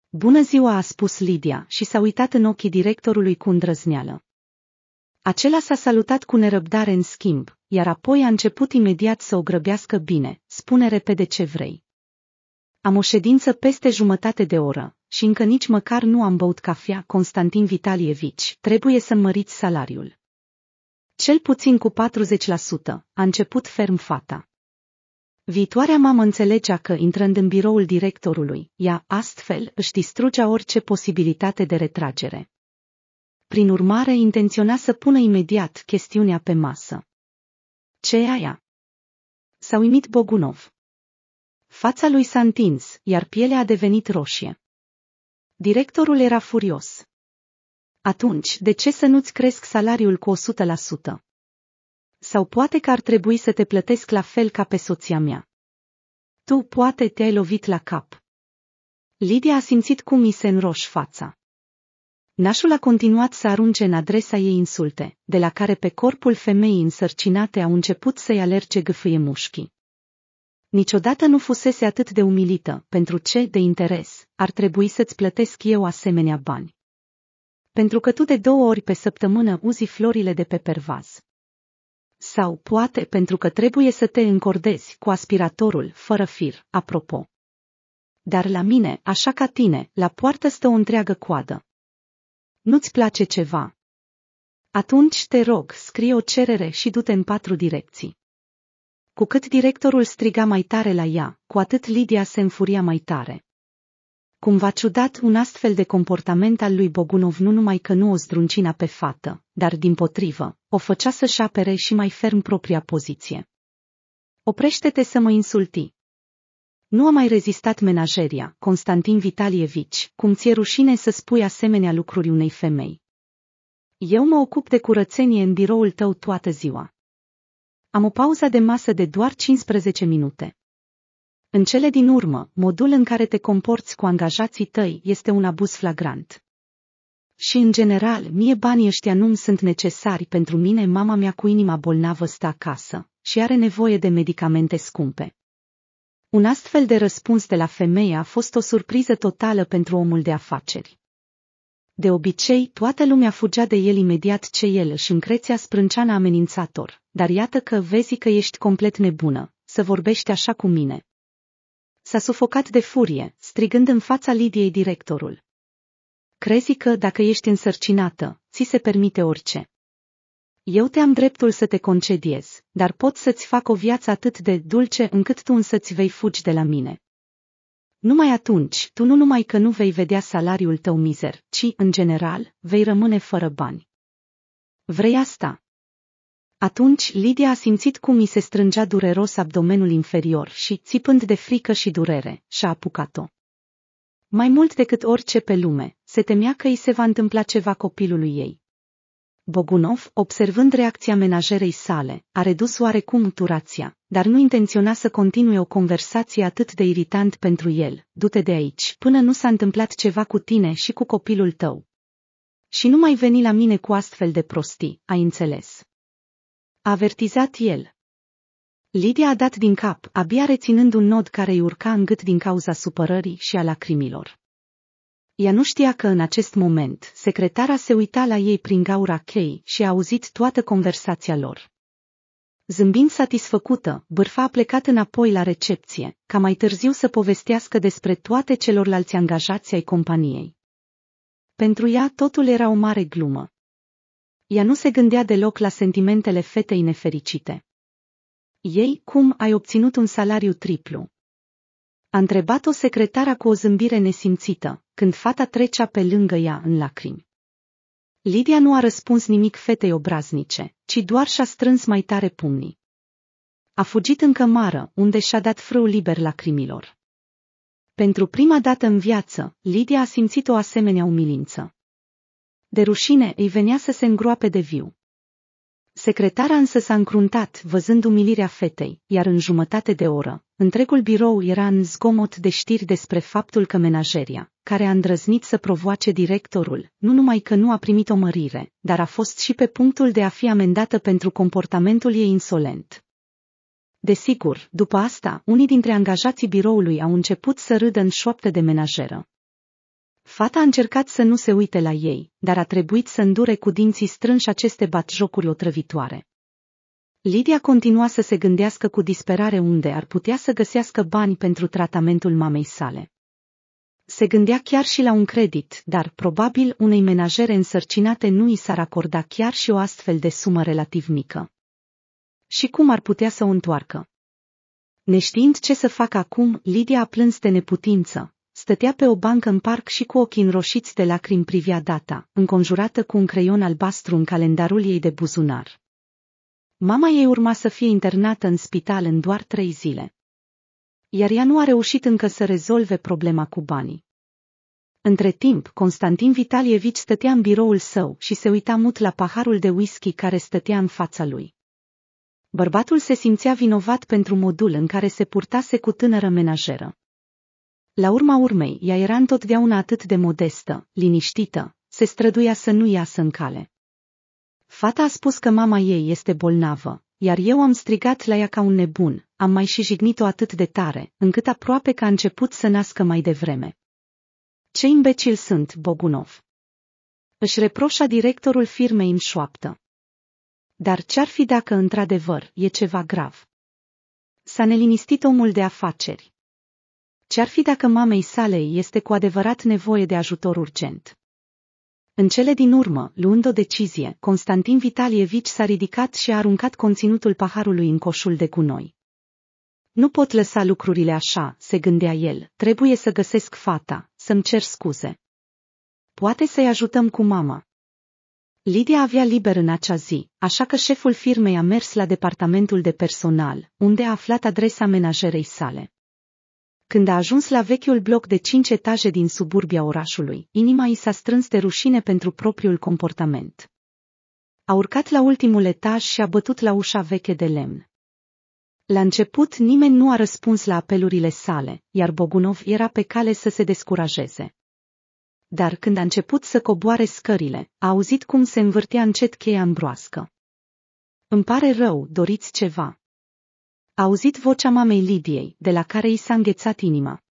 Bună ziua, a spus Lidia și s-a uitat în ochii directorului cu îndrăzneală. Acela s-a salutat cu nerăbdare în schimb, iar apoi a început imediat să o grăbească bine, spune repede ce vrei. Am o ședință peste jumătate de oră, și încă nici măcar nu am băut cafea, Constantin Vitalievici, trebuie să măriți salariul. Cel puțin cu 40%, a început ferm fata. Viitoarea mamă înțelegea că intrând în biroul directorului, ea astfel își distrugea orice posibilitate de retragere. Prin urmare, intenționa să pună imediat chestiunea pe masă. Ce e aia? S-a uimit Bogunov. Fața lui s-a întins, iar pielea a devenit roșie. Directorul era furios. Atunci, de ce să nu-ți cresc salariul cu 100%? Sau poate că ar trebui să te plătesc la fel ca pe soția mea. Tu poate te-ai lovit la cap. Lidia a simțit cum i se înroș fața. Nașul a continuat să arunce în adresa ei insulte, de la care pe corpul femeii însărcinate au început să-i alerge gâfâie mușchii. Niciodată nu fusese atât de umilită, pentru ce, de interes, ar trebui să-ți plătesc eu asemenea bani. Pentru că tu de două ori pe săptămână uzi florile de pe pervaz. Sau poate pentru că trebuie să te încordezi cu aspiratorul, fără fir, apropo. Dar la mine, așa ca tine, la poartă stă o întreagă coadă. Nu-ți place ceva? Atunci te rog, scrie o cerere și du-te în patru direcții. Cu cât directorul striga mai tare la ea, cu atât Lidia se înfuria mai tare. Cumva ciudat un astfel de comportament al lui Bogunov nu numai că nu o zdruncina pe fată, dar din potrivă, o făcea să-și apere și mai ferm propria poziție. Oprește-te să mă insulti. Nu a mai rezistat menajeria, Constantin Vitalievici, cum ți-e rușine să spui asemenea lucruri unei femei. Eu mă ocup de curățenie în biroul tău toată ziua. Am o pauză de masă de doar 15 minute. În cele din urmă, modul în care te comporți cu angajații tăi este un abuz flagrant. Și în general, mie banii ăștia nu sunt necesari pentru mine, mama mea cu inima bolnavă stă acasă și are nevoie de medicamente scumpe. Un astfel de răspuns de la femeie a fost o surpriză totală pentru omul de afaceri. De obicei, toată lumea fugea de el imediat ce el și încreția sprânceana amenințator, dar iată că vezi că ești complet nebună, să vorbești așa cu mine, s-a sufocat de furie, strigând în fața Lidiei directorul. Crezi că dacă ești însărcinată, ți se permite orice. Eu te am dreptul să te concediez, dar pot să-ți fac o viață atât de dulce încât tu însă-ți vei fugi de la mine. Numai atunci, tu nu numai că nu vei vedea salariul tău mizer, ci, în general, vei rămâne fără bani. Vrei asta? Atunci Lidia a simțit cum i se strângea dureros abdomenul inferior și, țipând de frică și durere, și-a apucat-o. Mai mult decât orice pe lume, se temea că îi se va întâmpla ceva copilului ei. Bogunov, observând reacția menajerei sale, a redus oarecum turația, dar nu intenționa să continue o conversație atât de irritant pentru el, du-te de aici, până nu s-a întâmplat ceva cu tine și cu copilul tău. Și nu mai veni la mine cu astfel de prostii, ai înțeles avertizat el. Lidia a dat din cap, abia reținând un nod care îi urca în gât din cauza supărării și a lacrimilor. Ea nu știa că în acest moment, secretara se uita la ei prin gaura chei și a auzit toată conversația lor. Zâmbind satisfăcută, bârfa a plecat înapoi la recepție, ca mai târziu să povestească despre toate celorlalți angajați ai companiei. Pentru ea totul era o mare glumă. Ea nu se gândea deloc la sentimentele fetei nefericite. Ei, cum ai obținut un salariu triplu? A întrebat-o secretara cu o zâmbire nesimțită, când fata trecea pe lângă ea în lacrimi. Lidia nu a răspuns nimic fetei obraznice, ci doar și-a strâns mai tare pumnii. A fugit în cămară, unde și-a dat frâu liber lacrimilor. Pentru prima dată în viață, Lidia a simțit o asemenea umilință. De rușine îi venea să se îngroape de viu. Secretara însă s-a încruntat, văzând umilirea fetei, iar în jumătate de oră, întregul birou era în zgomot de știri despre faptul că menageria, care a îndrăznit să provoace directorul, nu numai că nu a primit o mărire, dar a fost și pe punctul de a fi amendată pentru comportamentul ei insolent. Desigur, după asta, unii dintre angajații biroului au început să râdă în șoapte de menajeră, Fata a încercat să nu se uite la ei, dar a trebuit să îndure cu dinții strânși aceste batjocuri otrăvitoare. Lidia continua să se gândească cu disperare unde ar putea să găsească bani pentru tratamentul mamei sale. Se gândea chiar și la un credit, dar probabil unei menajere însărcinate nu i s-ar acorda chiar și o astfel de sumă relativ mică. Și cum ar putea să o întoarcă? Neștiind ce să facă acum, Lidia a plâns de neputință, Stătea pe o bancă în parc și cu ochii înroșiți de lacrimi privia data, înconjurată cu un creion albastru în calendarul ei de buzunar. Mama ei urma să fie internată în spital în doar trei zile. Iar ea nu a reușit încă să rezolve problema cu banii. Între timp, Constantin Vitalievici stătea în biroul său și se uita mut la paharul de whisky care stătea în fața lui. Bărbatul se simțea vinovat pentru modul în care se purtase cu tânără menajeră. La urma urmei, ea era întotdeauna atât de modestă, liniștită, se străduia să nu iasă în cale. Fata a spus că mama ei este bolnavă, iar eu am strigat la ea ca un nebun, am mai și jignit-o atât de tare, încât aproape că a început să nască mai devreme. Ce imbecil sunt, Bogunov! Își reproșa directorul firmei în șoaptă. Dar ce-ar fi dacă într-adevăr e ceva grav? S-a nelinistit omul de afaceri. Ce-ar fi dacă mamei sale este cu adevărat nevoie de ajutor urgent? În cele din urmă, luând o decizie, Constantin Vitalievici s-a ridicat și a aruncat conținutul paharului în coșul de gunoi. Nu pot lăsa lucrurile așa, se gândea el, trebuie să găsesc fata, să-mi cer scuze. Poate să-i ajutăm cu mama. Lidia avea liber în acea zi, așa că șeful firmei a mers la departamentul de personal, unde a aflat adresa menajerei sale. Când a ajuns la vechiul bloc de cinci etaje din suburbia orașului, inima i s-a strâns de rușine pentru propriul comportament. A urcat la ultimul etaj și a bătut la ușa veche de lemn. La început nimeni nu a răspuns la apelurile sale, iar Bogunov era pe cale să se descurajeze. Dar când a început să coboare scările, a auzit cum se învârtea încet cheia în broască. Îmi pare rău, doriți ceva?" A auzit vocea mamei Lidiei, de la care i s-a înghețat inima.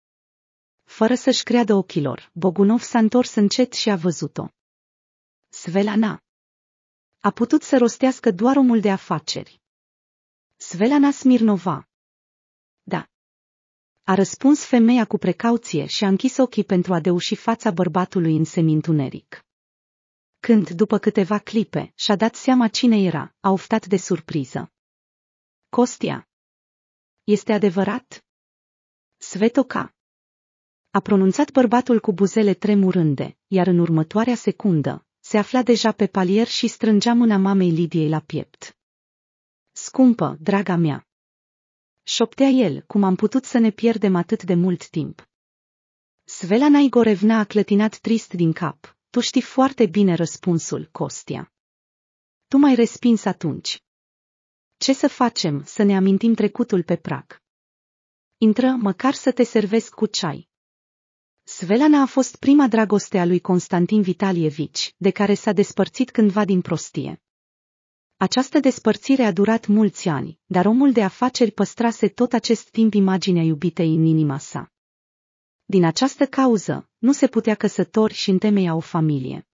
Fără să-și creadă ochilor, Bogunov s-a întors încet și a văzut-o. Svelana. A putut să rostească doar omul de afaceri. Svelana Smirnova. Da. A răspuns femeia cu precauție și a închis ochii pentru a deuși fața bărbatului în semintuneric. Când, după câteva clipe, și-a dat seama cine era, a oftat de surpriză. Costia. Este adevărat? Svetoca. A pronunțat bărbatul cu buzele tremurânde, iar în următoarea secundă, se afla deja pe palier și strângea mâna mamei Lidiei la piept. Scumpă, draga mea! Șoptea el, cum am putut să ne pierdem atât de mult timp. Svelana Naigorevna a clătinat trist din cap. Tu știi foarte bine răspunsul, Costia. Tu mai respins atunci. Ce să facem, să ne amintim trecutul pe prag? Intră, măcar să te servesc cu ceai. Svelana a fost prima dragoste a lui Constantin Vitalievici, de care s-a despărțit cândva din prostie. Această despărțire a durat mulți ani, dar omul de afaceri păstrase tot acest timp imaginea iubitei în inima sa. Din această cauză, nu se putea căsători și întemeia o familie.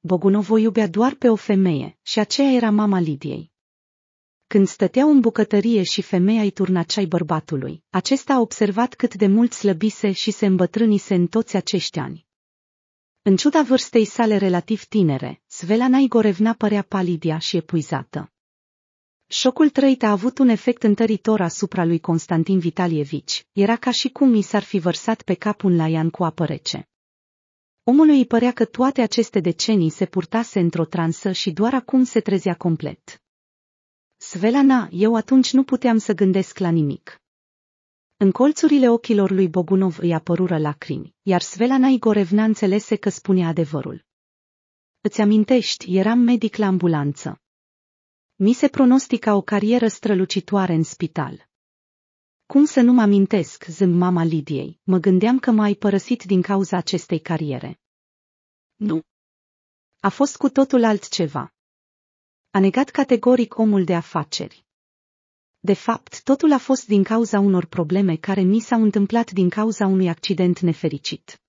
Bogunov o iubea doar pe o femeie și aceea era mama Lidiei. Când stăteau în bucătărie și femeia îi turna ceai bărbatului, acesta a observat cât de mult slăbise și se îmbătrânise în toți acești ani. În ciuda vârstei sale relativ tinere, Svelana Igorevna părea palidia și epuizată. Șocul trăit a avut un efect întăritor asupra lui Constantin Vitalievici, era ca și cum i s-ar fi vărsat pe cap un laian cu apă rece. Omului îi părea că toate aceste decenii se purtase într-o transă și doar acum se trezea complet. Svelana, eu atunci nu puteam să gândesc la nimic. În colțurile ochilor lui Bogunov îi apărură lacrimi, iar Svelana Igorevna înțelese că spune adevărul. Îți amintești, eram medic la ambulanță. Mi se pronostica o carieră strălucitoare în spital. Cum să nu mă amintesc, zâmb mama Lidiei, mă gândeam că m-ai părăsit din cauza acestei cariere. Nu. A fost cu totul altceva a negat categoric omul de afaceri. De fapt, totul a fost din cauza unor probleme care mi s-au întâmplat din cauza unui accident nefericit.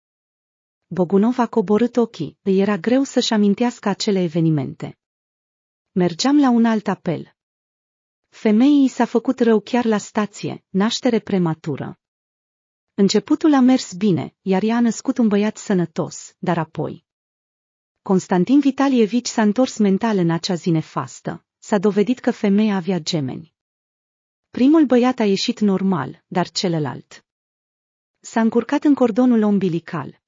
Bogunov a coborât ochii, îi era greu să-și amintească acele evenimente. Mergeam la un alt apel. Femeii s-a făcut rău chiar la stație, naștere prematură. Începutul a mers bine, iar ea a născut un băiat sănătos, dar apoi. Constantin Vitalievici s-a întors mental în acea zi nefastă. S-a dovedit că femeia avea gemeni. Primul băiat a ieșit normal, dar celălalt. S-a încurcat în cordonul ombilical.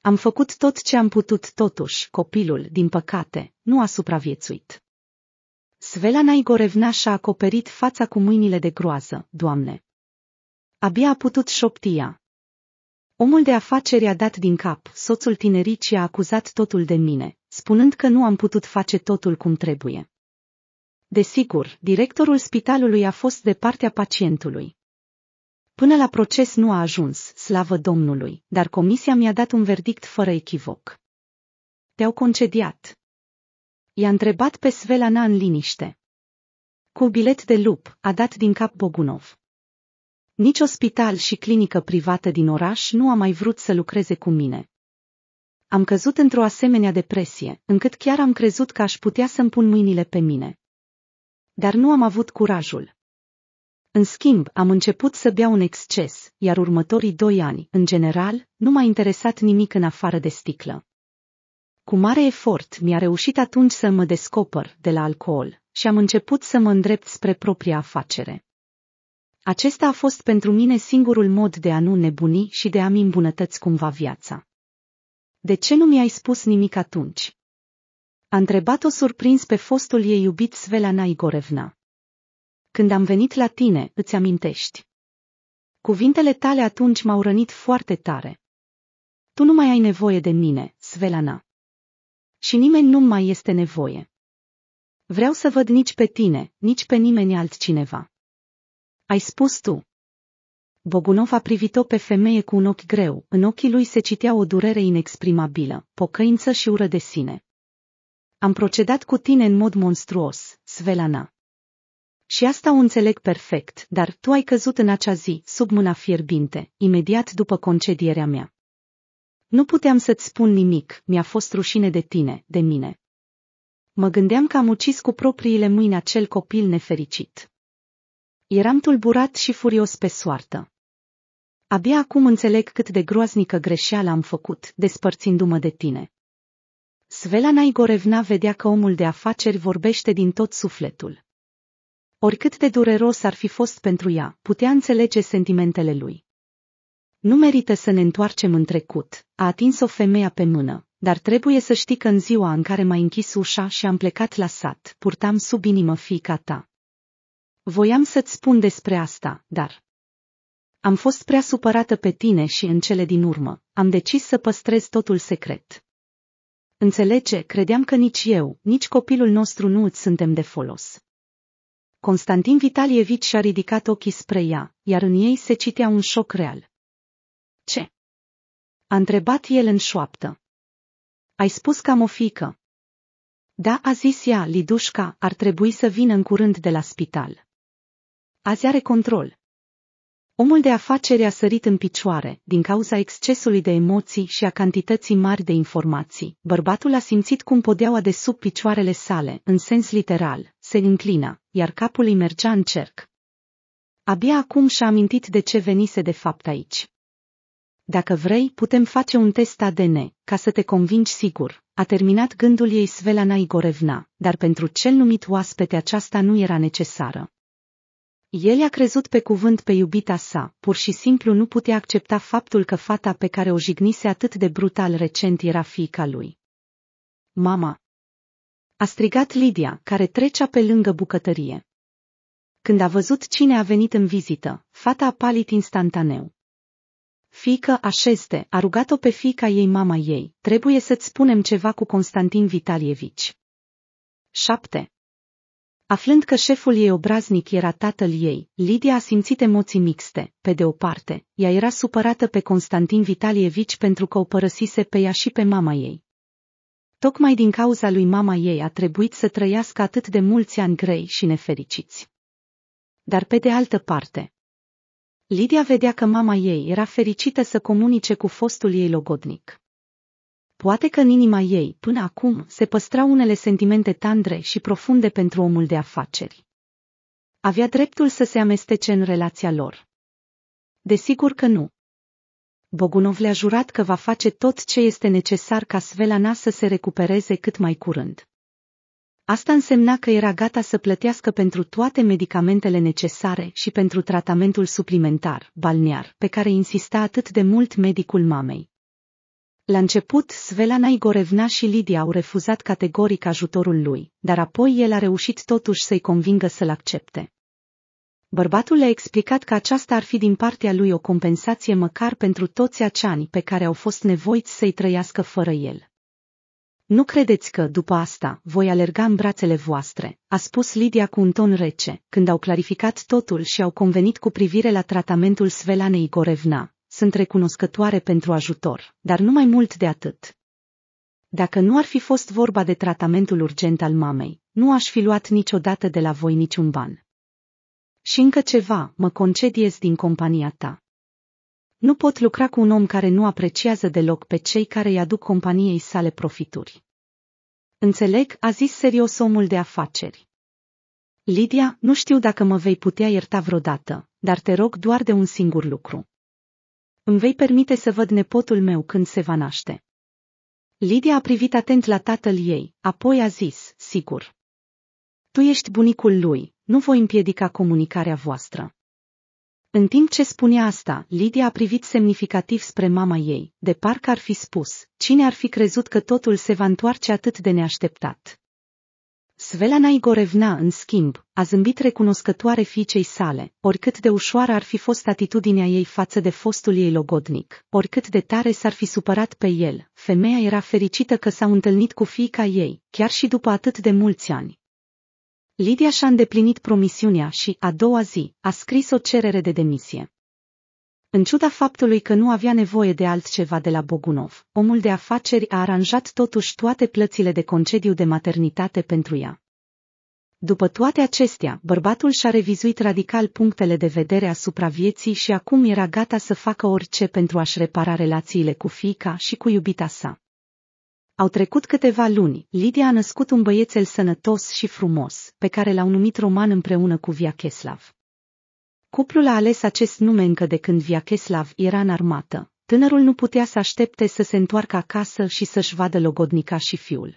Am făcut tot ce am putut, totuși, copilul, din păcate, nu a supraviețuit. Svela Naigorevna și-a acoperit fața cu mâinile de groază, doamne. Abia a putut șoptia, Omul de afaceri a dat din cap, soțul tinericii a acuzat totul de mine, spunând că nu am putut face totul cum trebuie. Desigur, directorul spitalului a fost de partea pacientului. Până la proces nu a ajuns, slavă Domnului, dar comisia mi-a dat un verdict fără echivoc. Te-au concediat. I-a întrebat pe Svelana în liniște. Cu bilet de lup, a dat din cap Bogunov. Nici ospital și clinică privată din oraș nu a mai vrut să lucreze cu mine. Am căzut într-o asemenea depresie, încât chiar am crezut că aș putea să-mi pun mâinile pe mine. Dar nu am avut curajul. În schimb, am început să beau un exces, iar următorii doi ani, în general, nu m-a interesat nimic în afară de sticlă. Cu mare efort mi-a reușit atunci să mă descoper de la alcool și am început să mă îndrept spre propria afacere. Acesta a fost pentru mine singurul mod de a nu nebuni și de a-mi îmbunătăți cumva viața. De ce nu mi-ai spus nimic atunci? A întrebat-o surprins pe fostul ei iubit Svelana Igorevna. Când am venit la tine, îți amintești. Cuvintele tale atunci m-au rănit foarte tare. Tu nu mai ai nevoie de mine, Svelana. Și nimeni nu mai este nevoie. Vreau să văd nici pe tine, nici pe nimeni altcineva. Ai spus tu. Bogunov a privit-o pe femeie cu un ochi greu, în ochii lui se citea o durere inexprimabilă, pocăință și ură de sine. Am procedat cu tine în mod monstruos, Svelana. Și asta o înțeleg perfect, dar tu ai căzut în acea zi, sub mâna fierbinte, imediat după concedierea mea. Nu puteam să-ți spun nimic, mi-a fost rușine de tine, de mine. Mă gândeam că am ucis cu propriile mâini acel copil nefericit. Eram tulburat și furios pe soartă. Abia acum înțeleg cât de groaznică greșeală am făcut, despărțindu-mă de tine. Svelana Naigorevna vedea că omul de afaceri vorbește din tot sufletul. Oricât de dureros ar fi fost pentru ea, putea înțelege sentimentele lui. Nu merită să ne întoarcem în trecut, a atins-o femeia pe mână, dar trebuie să știi că în ziua în care m-ai închis ușa și am plecat la sat, purtam sub inimă fiica ta. Voiam să-ți spun despre asta, dar... Am fost prea supărată pe tine și în cele din urmă, am decis să păstrez totul secret. Înțelege, credeam că nici eu, nici copilul nostru nu îți suntem de folos. Constantin Vitalievici și-a ridicat ochii spre ea, iar în ei se citea un șoc real. Ce? A întrebat el în șoaptă. Ai spus că am o fică. Da, a zis ea, Lidușca, ar trebui să vină în curând de la spital. Azi are control. Omul de afaceri a sărit în picioare, din cauza excesului de emoții și a cantității mari de informații. Bărbatul a simțit cum podeaua de sub picioarele sale, în sens literal, se înclina, iar capul îi mergea în cerc. Abia acum și-a amintit de ce venise de fapt aici. Dacă vrei, putem face un test ADN, ca să te convingi sigur. A terminat gândul ei Svelana Igorevna, dar pentru cel numit oaspete aceasta nu era necesară. El a crezut pe cuvânt pe iubita sa, pur și simplu nu putea accepta faptul că fata pe care o jignise atât de brutal recent era fiica lui. Mama! A strigat Lidia, care trecea pe lângă bucătărie. Când a văzut cine a venit în vizită, fata a palit instantaneu. Fică, așezte, a rugat-o pe fica ei mama ei, trebuie să-ți spunem ceva cu Constantin Vitalievici. 7. Aflând că șeful ei obraznic era tatăl ei, Lidia a simțit emoții mixte. Pe de o parte, ea era supărată pe Constantin Vitalievici pentru că o părăsise pe ea și pe mama ei. Tocmai din cauza lui mama ei a trebuit să trăiască atât de mulți ani grei și nefericiți. Dar pe de altă parte, Lidia vedea că mama ei era fericită să comunice cu fostul ei logodnic. Poate că în inima ei, până acum, se păstra unele sentimente tandre și profunde pentru omul de afaceri. Avea dreptul să se amestece în relația lor. Desigur că nu. Bogunov le-a jurat că va face tot ce este necesar ca Svelana să se recupereze cât mai curând. Asta însemna că era gata să plătească pentru toate medicamentele necesare și pentru tratamentul suplimentar, balnear, pe care insista atât de mult medicul mamei. La început, Svelana Igorevna și Lidia au refuzat categoric ajutorul lui, dar apoi el a reușit totuși să-i convingă să-l accepte. Bărbatul le-a explicat că aceasta ar fi din partea lui o compensație măcar pentru toți aceani pe care au fost nevoiți să-i trăiască fără el. Nu credeți că, după asta, voi alerga în brațele voastre, a spus Lidia cu un ton rece, când au clarificat totul și au convenit cu privire la tratamentul Svelanei Gorevna sunt recunoscătoare pentru ajutor, dar nu mai mult de atât. Dacă nu ar fi fost vorba de tratamentul urgent al mamei, nu aș fi luat niciodată de la voi niciun ban. Și încă ceva, mă concediez din compania ta. Nu pot lucra cu un om care nu apreciază deloc pe cei care îi aduc companiei sale profituri. Înțeleg, a zis serios omul de afaceri. Lidia, nu știu dacă mă vei putea ierta vreodată, dar te rog doar de un singur lucru. Îmi vei permite să văd nepotul meu când se va naște. Lidia a privit atent la tatăl ei, apoi a zis, sigur. Tu ești bunicul lui, nu voi împiedica comunicarea voastră. În timp ce spunea asta, Lidia a privit semnificativ spre mama ei, de parcă ar fi spus, cine ar fi crezut că totul se va întoarce atât de neașteptat. Svelana Igorevna, în schimb, a zâmbit recunoscătoare fiicei sale, oricât de ușoară ar fi fost atitudinea ei față de fostul ei logodnic, oricât de tare s-ar fi supărat pe el, femeia era fericită că s-a întâlnit cu fiica ei, chiar și după atât de mulți ani. Lidia și-a îndeplinit promisiunea și, a doua zi, a scris o cerere de demisie. În ciuda faptului că nu avea nevoie de altceva de la Bogunov, omul de afaceri a aranjat totuși toate plățile de concediu de maternitate pentru ea. După toate acestea, bărbatul și-a revizuit radical punctele de vedere asupra vieții și acum era gata să facă orice pentru a-și repara relațiile cu fiica și cu iubita sa. Au trecut câteva luni, Lidia a născut un băiețel sănătos și frumos, pe care l-au numit Roman împreună cu Via Cheslav. Cuplul a ales acest nume încă de când Viacheslav era în armată. Tânărul nu putea să aștepte să se întoarcă acasă și să-și vadă logodnica și fiul.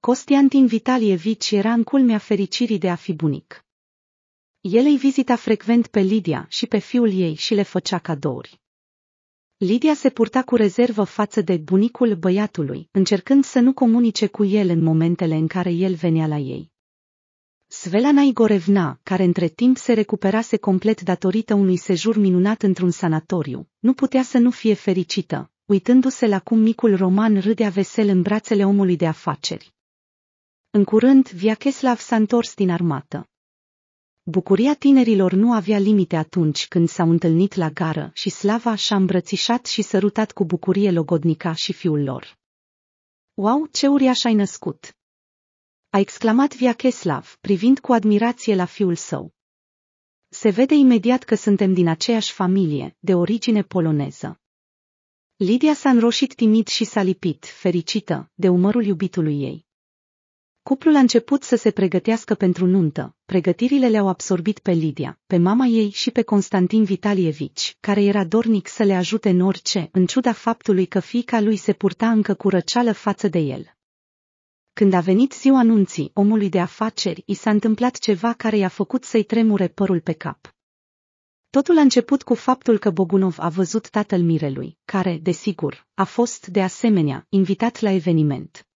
Costiantin Vitalievici era în culmea fericirii de a fi bunic. El îi vizita frecvent pe Lidia și pe fiul ei și le făcea cadouri. Lidia se purta cu rezervă față de bunicul băiatului, încercând să nu comunice cu el în momentele în care el venea la ei. Svelana Igorevna, care între timp se recuperase complet datorită unui sejur minunat într-un sanatoriu, nu putea să nu fie fericită, uitându-se la cum micul roman râdea vesel în brațele omului de afaceri. În curând, Viacheslav s-a întors din armată. Bucuria tinerilor nu avea limite atunci când s-au întâlnit la gară și Slava și-a îmbrățișat și sărutat cu bucurie logodnica și fiul lor. Wow, ce uriaș ai născut! a exclamat Viacheslav, privind cu admirație la fiul său. Se vede imediat că suntem din aceeași familie, de origine poloneză. Lidia s-a înroșit timid și s-a lipit, fericită, de umărul iubitului ei. Cuplul a început să se pregătească pentru nuntă, pregătirile le-au absorbit pe Lidia, pe mama ei și pe Constantin Vitalievici, care era dornic să le ajute în orice, în ciuda faptului că fiica lui se purta încă cu răceală față de el. Când a venit ziua anunții, omului de afaceri, i s-a întâmplat ceva care i-a făcut să-i tremure părul pe cap. Totul a început cu faptul că Bogunov a văzut tatăl Mirelui, care, desigur, a fost, de asemenea, invitat la eveniment.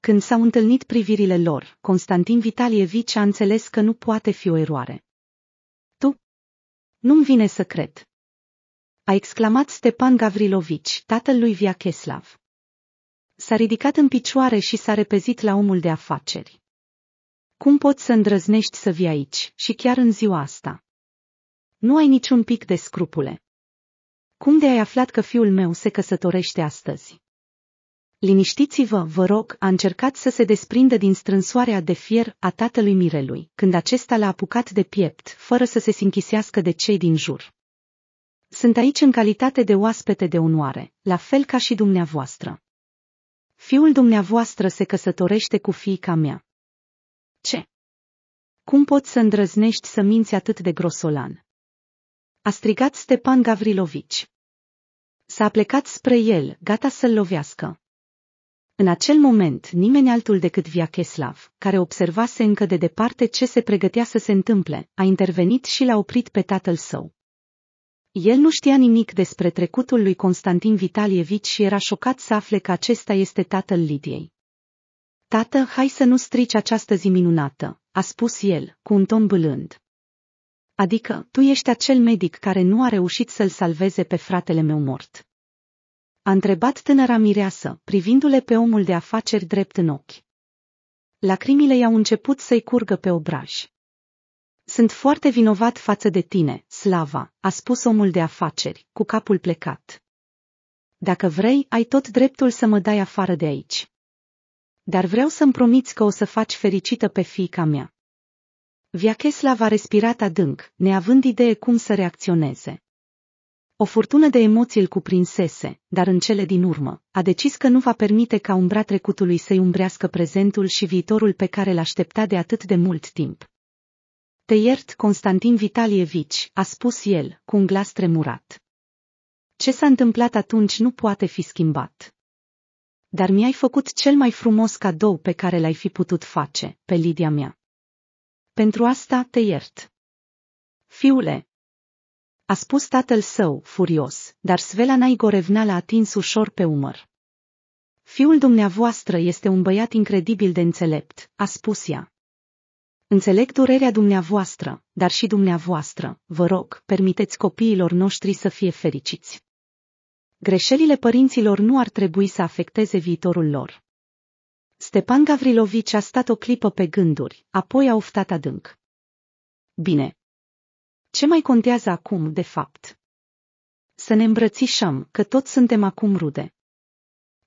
Când s-au întâlnit privirile lor, Constantin Vitalievici a înțeles că nu poate fi o eroare. Tu? Nu-mi vine să cred. A exclamat Stepan Gavrilovici, tatăl lui Viacheslav s-a ridicat în picioare și s-a repezit la omul de afaceri. Cum poți să îndrăznești să vii aici, și chiar în ziua asta? Nu ai niciun pic de scrupule. Cum de ai aflat că fiul meu se căsătorește astăzi? Liniștiți-vă, vă rog, a încercat să se desprindă din strânsoarea de fier a tatălui Mirelui, când acesta l-a apucat de piept, fără să se sinchisească de cei din jur. Sunt aici în calitate de oaspete de onoare, la fel ca și dumneavoastră. Fiul dumneavoastră se căsătorește cu fiica mea. Ce? Cum poți să îndrăznești să minți atât de grosolan? A strigat Stepan Gavrilovici. S-a plecat spre el, gata să-l lovească. În acel moment, nimeni altul decât Viacheslav, care observase încă de departe ce se pregătea să se întâmple, a intervenit și l-a oprit pe tatăl său. El nu știa nimic despre trecutul lui Constantin Vitalievici și era șocat să afle că acesta este tatăl Lidiei. Tată, hai să nu strici această zi minunată, a spus el, cu un ton bâlând. Adică, tu ești acel medic care nu a reușit să-l salveze pe fratele meu mort. A întrebat tânăra mireasă, privindu-le pe omul de afaceri drept în ochi. Lacrimile i-au început să-i curgă pe obraj. Sunt foarte vinovat față de tine, Slava, a spus omul de afaceri, cu capul plecat. Dacă vrei, ai tot dreptul să mă dai afară de aici. Dar vreau să-mi promiți că o să faci fericită pe fiica mea. Viacheslav a respirat adânc, neavând idee cum să reacționeze. O furtună de emoții îl cuprinsese, dar în cele din urmă, a decis că nu va permite ca umbra trecutului să-i umbrească prezentul și viitorul pe care l-aștepta de atât de mult timp. Te iert Constantin Vitalievici, a spus el, cu un glas tremurat. Ce s-a întâmplat atunci nu poate fi schimbat. Dar mi-ai făcut cel mai frumos cadou pe care l-ai fi putut face, pe Lidia mea. Pentru asta te iert. Fiule, a spus tatăl său, furios, dar svela Naigorevna l-a atins ușor pe umăr. Fiul dumneavoastră este un băiat incredibil de înțelept, a spus ea. Înțeleg durerea dumneavoastră, dar și dumneavoastră, vă rog, permiteți copiilor noștri să fie fericiți. Greșelile părinților nu ar trebui să afecteze viitorul lor. Stepan Gavrilovici a stat o clipă pe gânduri, apoi a oftat adânc. Bine. Ce mai contează acum, de fapt? Să ne îmbrățișăm, că toți suntem acum rude.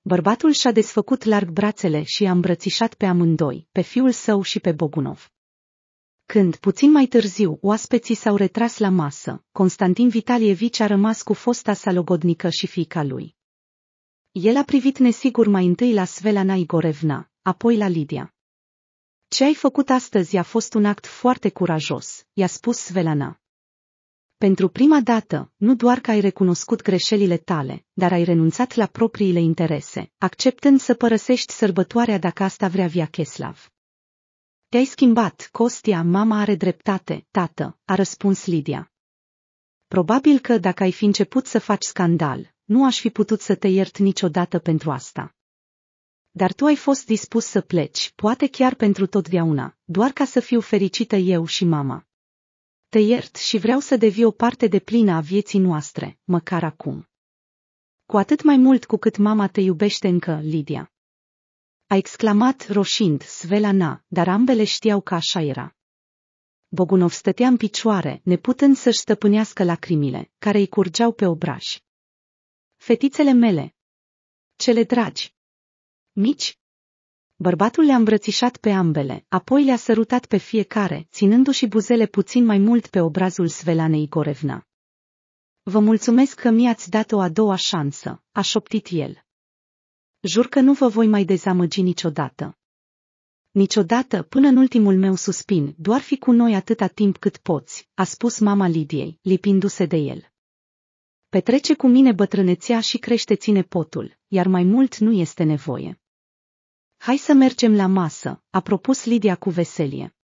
Bărbatul și-a desfăcut larg brațele și i-a îmbrățișat pe amândoi, pe fiul său și pe Bogunov. Când, puțin mai târziu, oaspeții s-au retras la masă, Constantin Vitalievici a rămas cu fosta sa logodnică și fiica lui. El a privit nesigur mai întâi la Svelana Igorevna, apoi la Lidia. Ce ai făcut astăzi a fost un act foarte curajos, i-a spus Svelana. Pentru prima dată, nu doar că ai recunoscut greșelile tale, dar ai renunțat la propriile interese, acceptând să părăsești sărbătoarea dacă asta vrea Via Cheslav. Te-ai schimbat, Costia, mama are dreptate, tată, a răspuns Lidia. Probabil că dacă ai fi început să faci scandal, nu aș fi putut să te iert niciodată pentru asta. Dar tu ai fost dispus să pleci, poate chiar pentru totdeauna, doar ca să fiu fericită eu și mama. Te iert și vreau să devii o parte de plină a vieții noastre, măcar acum. Cu atât mai mult cu cât mama te iubește încă, Lidia a exclamat roșind Svelana, dar ambele știau că așa era. Bogunov stătea în picioare, neputând să-și stăpânească lacrimile, care îi curgeau pe obraj. Fetițele mele! Cele dragi! Mici! Bărbatul le-a îmbrățișat pe ambele, apoi le-a sărutat pe fiecare, ținându-și buzele puțin mai mult pe obrazul Svelanei Gorevna. Vă mulțumesc că mi-ați dat o a doua șansă, a șoptit el jur că nu vă voi mai dezamăgi niciodată. Niciodată, până în ultimul meu suspin, doar fi cu noi atâta timp cât poți, a spus mama Lidiei, lipindu-se de el. Petrece cu mine bătrânețea și crește ține potul, iar mai mult nu este nevoie. Hai să mergem la masă, a propus Lidia cu veselie.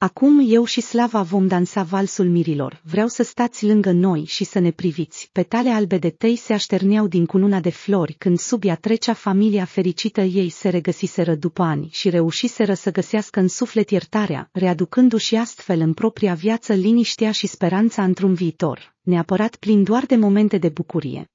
Acum eu și Slava vom dansa valsul mirilor, vreau să stați lângă noi și să ne priviți. Petale albe de tei se așterneau din cununa de flori când sub ea trecea familia fericită ei se regăsiseră după ani și reușiseră să găsească în suflet iertarea, readucându-și astfel în propria viață liniștea și speranța într-un viitor, neapărat plin doar de momente de bucurie.